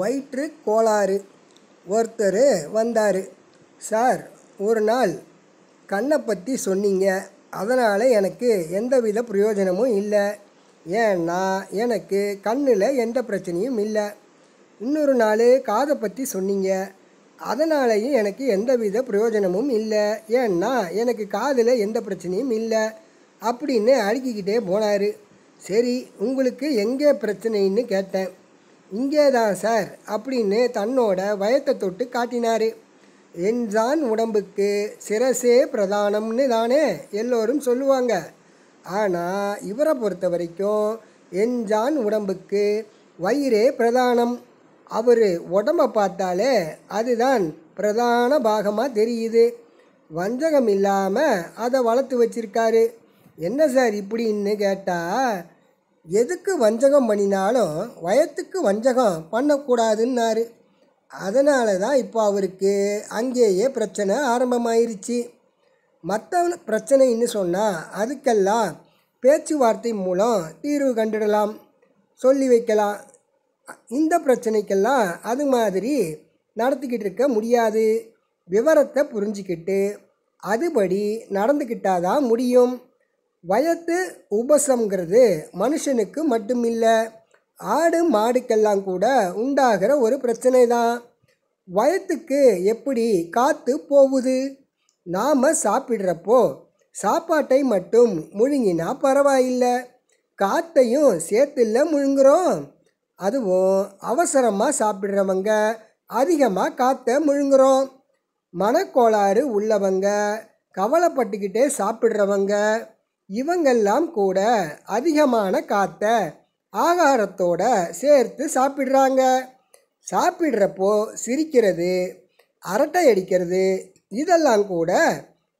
வயிற்று கோளாறு ஒருத்தர் வந்தார் சார் ஒரு நாள் கண்ணை பற்றி சொன்னீங்க அதனால் எனக்கு எந்தவித பிரயோஜனமும் இல்லை ஏன்னா எனக்கு கண்ணில் எந்த பிரச்சனையும் இல்லை இன்னொரு நாள் காதை பற்றி சொன்னீங்க அதனாலேயும் எனக்கு எந்தவித பிரயோஜனமும் இல்லை ஏன்னா எனக்கு காதில் எந்த பிரச்சனையும் இல்லை அப்படின்னு அடுக்கிக்கிட்டே போனார் சரி உங்களுக்கு எங்கே பிரச்சனைன்னு கேட்டேன் இங்கே தான் சார் அப்படின்னு தன்னோட வயத்தை தொட்டு காட்டினார் என்ஜான் உடம்புக்கு சிரசே பிரதானம்னு தானே எல்லோரும் சொல்லுவாங்க ஆனால் இவரை பொறுத்த வரைக்கும் என்ஜான் உடம்புக்கு வயிறே பிரதானம் அவர் உடம்பை பார்த்தாலே அதுதான் பிரதான பாகமாக தெரியுது வஞ்சகம் இல்லாமல் அதை வளர்த்து வச்சிருக்காரு என்ன சார் இப்படின்னு கேட்டால் எதுக்கு வஞ்சகம் பண்ணினாலும் வயத்துக்கு வஞ்சகம் பண்ணக்கூடாதுன்னாரு அதனால தான் இப்போ அவருக்கு அங்கேயே பிரச்சனை ஆரம்பமாயிருச்சு மற்ற பிரச்சனைன்னு சொன்னால் அதுக்கெல்லாம் பேச்சுவார்த்தை மூலம் தீர்வு கண்டுடலாம் சொல்லி வைக்கலாம் இந்த பிரச்சனைக்கெல்லாம் அது மாதிரி நடத்திக்கிட்டு இருக்க முடியாது விவரத்தை புரிஞ்சிக்கிட்டு அதுபடி நடந்துக்கிட்டாதான் முடியும் வயத்து உபசங்கிறது மனுஷனுக்கு மட்டும் இல்லை ஆடு மாடுக்கெல்லாம் கூட உண்டாகிற ஒரு பிரச்சனை தான் வயத்துக்கு எப்படி காற்று போகுது நாம் சாப்பிட்றப்போ சாப்பாட்டை மட்டும் முழுங்கினா பரவாயில்லை காற்றையும் சேர்த்துல முழுங்குறோம் அதுவும் அவசரமாக சாப்பிட்றவங்க அதிகமாக காற்றை முழுங்குறோம் மனக்கோளாறு உள்ளவங்க கவலைப்பட்டுக்கிட்டே சாப்பிட்றவங்க இவங்கெல்லாம் கூட அதிகமான காற்றை ஆகாரத்தோட சேர்த்து சாப்பிட்றாங்க சாப்பிட்றப்போ சிரிக்கிறது அரட்டை அடிக்கிறது இதெல்லாம் கூட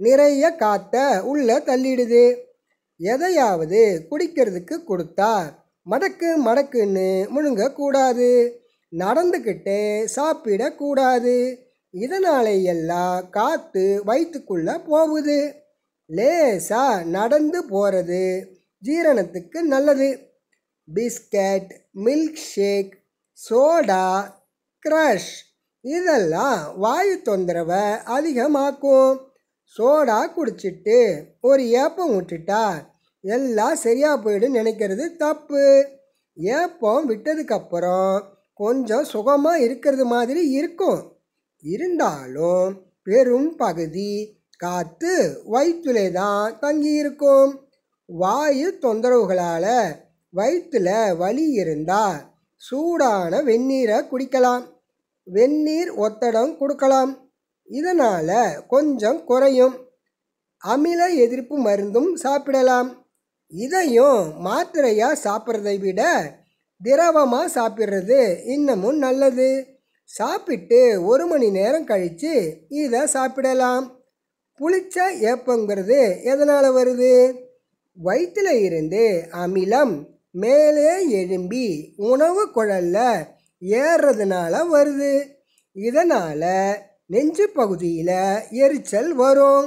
நிறைய காற்றை உள்ளே தள்ளிடுது எதையாவது குடிக்கிறதுக்கு கொடுத்தா மடக்கு மடக்குன்னு முழுங்கக்கூடாது நடந்துக்கிட்டே சாப்பிடக்கூடாது இதனாலேயெல்லாம் எல்லாம் காற்று வயிற்றுக்குள்ளே போகுது லேசாக நடந்து போகிறது ஜீரணத்துக்கு நல்லது biscuit milk shake soda crush இதெல்லாம் வாயு தொந்தரவை அதிகமாக்கும் சோடா குடிச்சிட்டு ஒரு ஏப்பம் விட்டுட்டா எல்லாம் சரியாக போயிடும் நினைக்கிறது தப்பு ஏப்பம் விட்டதுக்கப்புறம் கொஞ்சம் சுகமாக இருக்கிறது மாதிரி இருக்கும் இருந்தாலும் பெரும் பகுதி காத்து வயிற்றுலே தான் தங்கியிருக்கும் வாயு தொந்தரவுகளால் வயிற்றில் வலி இருந்தால் சூடான வெந்நீரை குடிக்கலாம் வெந்நீர் ஒத்தடம் கொடுக்கலாம் இதனால் கொஞ்சம் குறையும் அமில எதிர்ப்பு மருந்தும் சாப்பிடலாம் இதையும் மாத்திரையாக சாப்பிட்றதை விட திரவமாக சாப்பிட்றது இன்னமும் நல்லது சாப்பிட்டு ஒரு மணி நேரம் கழித்து இதை சாப்பிடலாம் புளிச்ச ஏப்பங்கிறது எதனால் வருது வயிற்றில் இருந்து அமிலம் மேலே எழும்பி உணவு குழல்ல ஏறுறதுனால வருது இதனால் நெஞ்சு பகுதியில் எரிச்சல் வரும்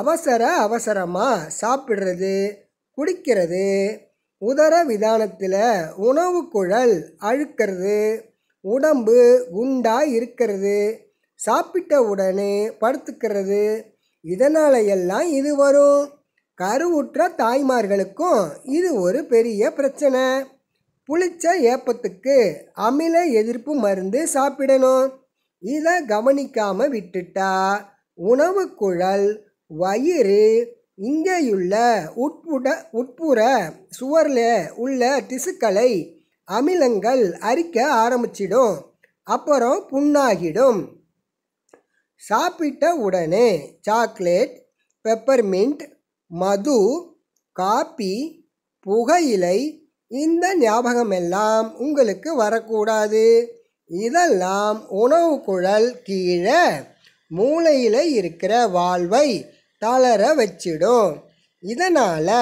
அவசர அவசரமாக சாப்பிட்றது குடிக்கிறது உதர விதானத்தில் உணவு குழல் அழுக்கிறது உடம்பு குண்டாக இருக்கிறது சாப்பிட்ட உடனே படுத்துக்கிறது இதனால எல்லாம் இது வரும் கருவுற்ற தாய்மார்களுக்கும் இது ஒரு பெரிய பிரச்சனை புளிச்ச ஏப்பத்துக்கு அமில எதிர்ப்பு மருந்து சாப்பிடணும் இதை கவனிக்காமல் விட்டுட்டா உணவு குழல் வயிறு இங்கேயுள்ள உட்புட உட்புற சுவரில் உள்ள திசுக்களை அமிலங்கள் அரிக்க ஆரம்பிச்சிடும் அப்புறம் புண்ணாகிடும் சாப்பிட்ட உடனே சாக்லேட் பெப்பர்மின்ட் மது காப்பி புகையிலை இந்த ஞாபகமெல்லாம் உங்களுக்கு வரக்கூடாது இதெல்லாம் உணவு குழல் கீழே மூளையில் இருக்கிற வாழ்வை தளர வச்சிடும் இதனால்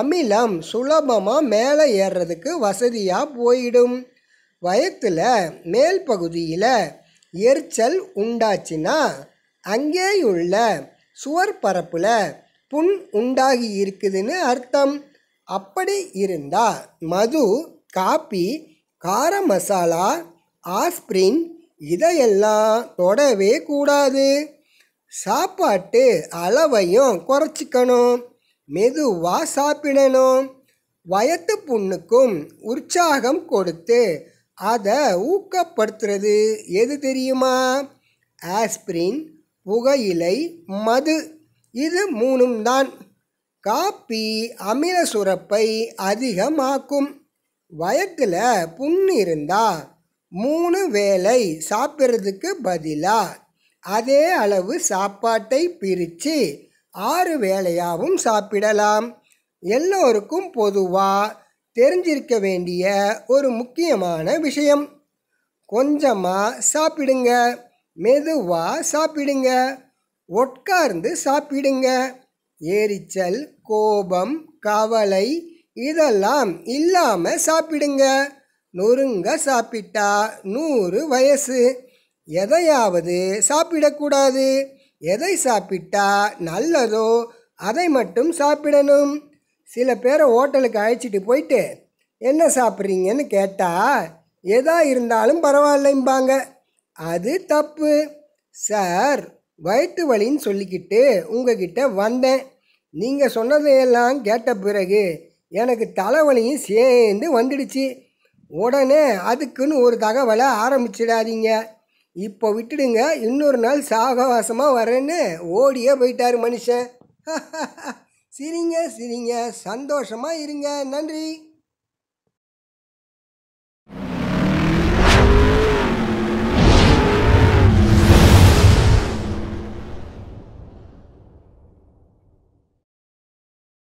அமிலம் சுலபமாக மேலே ஏறுறதுக்கு வசதியாக போயிடும் வயத்தில் மேல் பகுதியில் எரிச்சல் உண்டாச்சுன்னா அங்கேயுள்ள சுவர் பரப்பில் புண் உண்டாகி இருக்குதுன்னு அர்த்தம் அப்படி இருந்தால் மது காப்பி கார மசாலா ஆஸ்பிரின் இதையெல்லாம் தொடவே கூடாது சாப்பாட்டு அளவையும் குறைச்சிக்கணும் மெதுவாக சாப்பிடணும் வயத்து புண்ணுக்கும் உற்சாகம் கொடுத்து அதை ஊக்கப்படுத்துறது எது தெரியுமா ஆஸ்பிரின் புகையிலை மது இது மூணும் தான் காப்பி அமில சுரப்பை அதிகமாக்கும் வயத்தில் புண்ணு இருந்தால் மூணு வேலை சாப்பிட்றதுக்கு பதிலாக அதே அளவு சாப்பாட்டை பிரித்து ஆறு வேலையாகவும் சாப்பிடலாம் எல்லோருக்கும் பொதுவாக தெரிஞ்சிருக்க வேண்டிய ஒரு முக்கியமான விஷயம் கொஞ்சமாக சாப்பிடுங்க மெதுவாக சாப்பிடுங்க உட்கார்ந்து சாப்பிடுங்க எரிச்சல் கோபம் கவலை இதெல்லாம் இல்லாமல் சாப்பிடுங்க நொறுங்க சாப்பிட்டா நூறு வயசு எதையாவது சாப்பிடக்கூடாது எதை சாப்பிட்டா நல்லதோ அதை மட்டும் சாப்பிடணும் சில பேரை ஹோட்டலுக்கு அழைச்சிட்டு போயிட்டு என்ன சாப்பிட்றீங்கன்னு கேட்டால் எதா இருந்தாலும் பரவாயில்லைம்பாங்க அது தப்பு சார் வயிற்று வலின்னு சொல்லிக்கிட்டு உங்ககிட்ட வந்தேன் நீங்கள் சொன்னதையெல்லாம் கேட்ட பிறகு எனக்கு தலைவலியும் சேர்ந்து வந்துடுச்சு உடனே அதுக்குன்னு ஒரு தகவலை ஆரம்பிச்சிடாதீங்க இப்போ விட்டுடுங்க இன்னொரு நாள் சாகவாசமாக வரேன்னு ஓடியே போயிட்டார் மனுஷன் சிரிங்க சிரிங்க சந்தோஷமாக இருங்க நன்றி